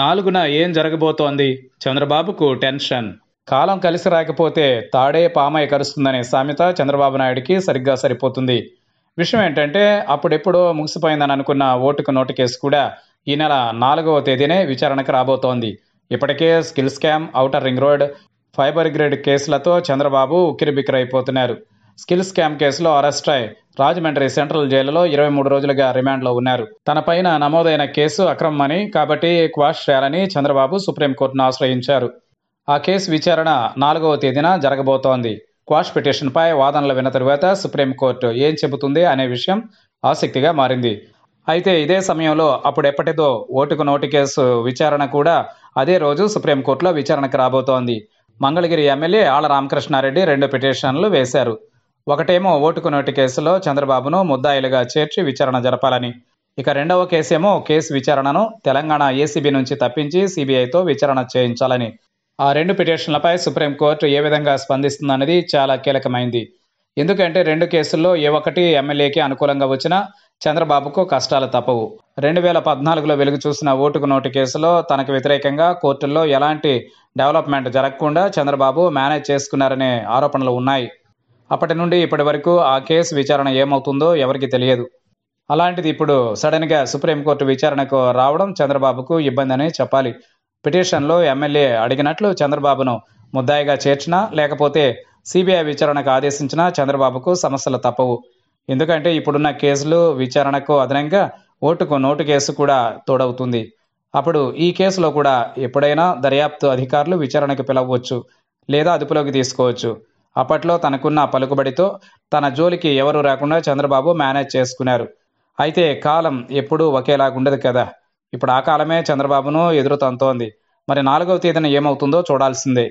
నాలుగున ఏం జరగబోతోంది చంద్రబాబుకు టెన్షన్ కాలం కలిసి రాకపోతే తాడే పామయ్య కరుస్తుందనే సామెత చంద్రబాబు నాయుడికి సరిగ్గా సరిపోతుంది విషయం ఏంటంటే అప్పుడెప్పుడో ముగిసిపోయిందని అనుకున్న ఓటుకు నోటు కేసు కూడా ఈ నెల నాలుగవ తేదీనే విచారణకు రాబోతోంది ఇప్పటికే skill scam outer ring road fiber grade కేసులతో చంద్రబాబు ఉక్కిరిబిక్కిరైపోతున్నారు స్కిల్ స్కామ్ కేసులో అరెస్ట్ అయి రాజమండ్రి సెంట్రల్ జైలులో ఇరవై మూడు రోజులుగా రిమాండ్లో ఉన్నారు తనపైన నమోదైన కేసు అక్రమమని కాబట్టి క్వాష్ చేయాలని చంద్రబాబు సుప్రీంకోర్టును ఆశ్రయించారు ఆ కేసు విచారణ నాలుగవ తేదీన జరగబోతోంది క్వాష్ పిటిషన్పై వాదనలు విన్న తరువాత సుప్రీంకోర్టు ఏం చెబుతుంది అనే విషయం ఆసక్తిగా మారింది అయితే ఇదే సమయంలో అప్పుడెప్పటిదో ఓటుకు నోటు కేసు విచారణ కూడా అదే రోజు సుప్రీంకోర్టులో విచారణకు రాబోతోంది మంగళగిరి ఎమ్మెల్యే ఆళ్ల రామకృష్ణారెడ్డి రెండు పిటిషన్లు వేశారు ఒకటేమో ఓటుకు నోటి కేసులో చంద్రబాబును ముద్దాయిలుగా చేర్చి విచారణ జరపాలని ఇక రెండవ కేసేమో కేసు విచారణను తెలంగాణ ఏసీబీ నుంచి తప్పించి సిబిఐతో విచారణ చేయించాలని ఆ రెండు పిటిషన్లపై సుప్రీంకోర్టు ఏ విధంగా స్పందిస్తుందన్నది చాలా కీలకమైంది ఎందుకంటే రెండు కేసుల్లో ఏ ఒక్కటి ఎమ్మెల్యేకి అనుకూలంగా వచ్చినా చంద్రబాబుకు కష్టాలు తప్పవు రెండు వేల పద్నాలుగులో వెలుగు చూసిన ఓటుకు నోటు కేసులో తనకు వ్యతిరేకంగా కోర్టుల్లో ఎలాంటి డెవలప్మెంట్ జరగకుండా చంద్రబాబు మేనేజ్ చేసుకున్నారనే ఆరోపణలు ఉన్నాయి అప్పటి నుండి ఇప్పటి వరకు ఆ కేసు విచారణ ఏమవుతుందో ఎవరికి తెలియదు అలాంటిది ఇప్పుడు సడన్గా సుప్రీంకోర్టు విచారణకు రావడం చంద్రబాబుకు ఇబ్బంది అని చెప్పాలి పిటిషన్లో ఎమ్మెల్యే అడిగినట్లు చంద్రబాబును ముద్దాయిగా చేర్చినా లేకపోతే సిబిఐ విచారణకు ఆదేశించినా చంద్రబాబుకు సమస్యలు తప్పవు ఎందుకంటే ఇప్పుడున్న కేసులు విచారణకు అదనంగా ఓటుకు నోటు కేసు కూడా తోడవుతుంది అప్పుడు ఈ కేసులో కూడా ఎప్పుడైనా దర్యాప్తు అధికారులు విచారణకు పిలవచ్చు లేదా అదుపులోకి తీసుకోవచ్చు అప్పట్లో తనకున్న పలుకుబడితో తన జోలికి ఎవరు రాకుండా చంద్రబాబు మేనేజ్ చేసుకున్నారు అయితే కాలం ఎప్పుడూ ఒకేలాగుండదు కదా ఇప్పుడు ఆ కాలమే చంద్రబాబును ఎదురుతంతోంది మరి నాలుగవ తేదీన ఏమవుతుందో చూడాల్సిందే